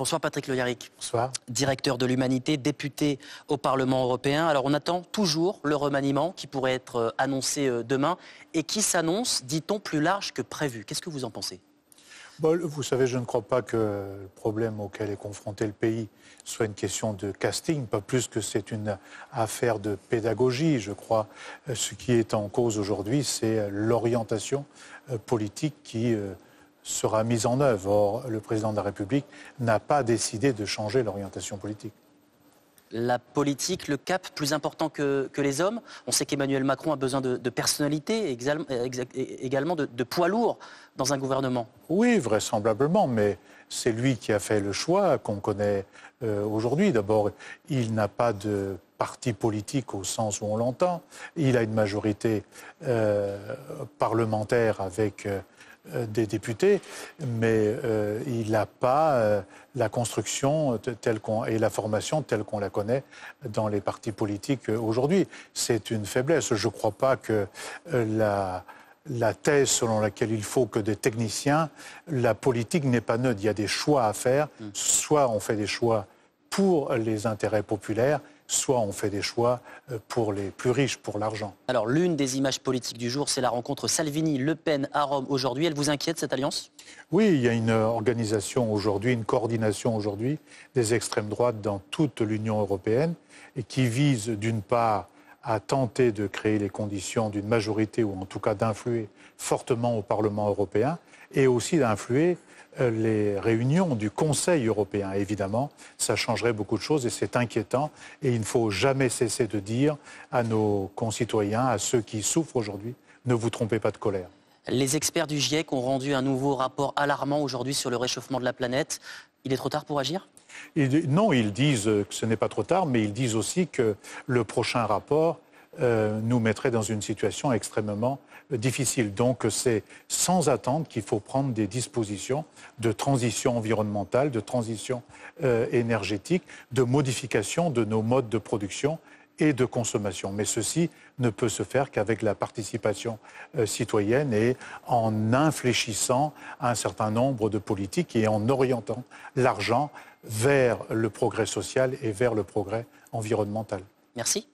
Bonsoir Patrick Loyaric. Bonsoir. Directeur de l'Humanité, député au Parlement européen. Alors on attend toujours le remaniement qui pourrait être euh, annoncé euh, demain et qui s'annonce, dit-on, plus large que prévu. Qu'est-ce que vous en pensez vous savez, je ne crois pas que le problème auquel est confronté le pays soit une question de casting, pas plus que c'est une affaire de pédagogie, je crois. Euh, ce qui est en cause aujourd'hui, c'est l'orientation politique qui sera mise en œuvre. Or, le président de la République n'a pas décidé de changer l'orientation politique. La politique, le cap plus important que, les hommes. On sait qu'Emmanuel Macron a besoin de, personnalité, également de, poids lourd dans un gouvernement. Oui, vraisemblablement, mais c'est lui qui a fait le choix qu'on connaît euh, aujourd'hui. D'abord, il n'a pas de parti politique au sens où on l'entend. Il a une majorité euh, parlementaire avec euh, euh, des députés, mais euh, il n'a pas euh, la construction telle qu'on et la formation telle qu'on la connaît dans les partis politiques aujourd'hui. C'est une faiblesse. Je ne crois pas que la la thèse selon laquelle il faut que des techniciens, la politique n'est pas neutre. Il y a des choix à faire. Mmh. Soit on fait des choix pour les intérêts populaires, soit on fait des choix euh, pour les plus riches, pour l'argent. Alors l'une des images politiques du jour, c'est la rencontre Salvini-Le Pen à Rome aujourd'hui. Elle vous inquiète cette alliance Oui, il y a une organisation aujourd'hui, une coordination aujourd'hui des extrêmes droites dans toute l'Union européenne et qui vise d'une part à tenter de créer les conditions d'une majorité ou en tout cas d'influer fortement au Parlement européen et aussi d'influer euh, les réunions du Conseil européen. Évidemment, ça changerait beaucoup de choses et c'est inquiétant. Et il ne faut jamais cesser de dire à nos concitoyens, à ceux qui souffrent aujourd'hui, ne vous trompez pas de colère. Les experts du GIEC ont rendu un nouveau rapport alarmant aujourd'hui sur le réchauffement de la planète. Il est trop tard pour agir non, ils disent que ce n'est pas trop tard, mais ils disent aussi que le prochain rapport euh, nous mettrait dans une situation extrêmement difficile. Donc c'est sans attendre qu'il faut prendre des dispositions de transition environnementale, de transition euh, énergétique, de modification de nos modes de production et de consommation. Mais ceci ne peut se faire qu'avec la participation euh, citoyenne et en infléchissant un certain nombre de politiques et en orientant l'argent vers le progrès social et vers le progrès environnemental. Merci.